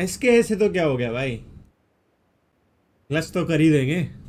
SK के से तो क्या हो गया भाई क्लच तो कर ही देंगे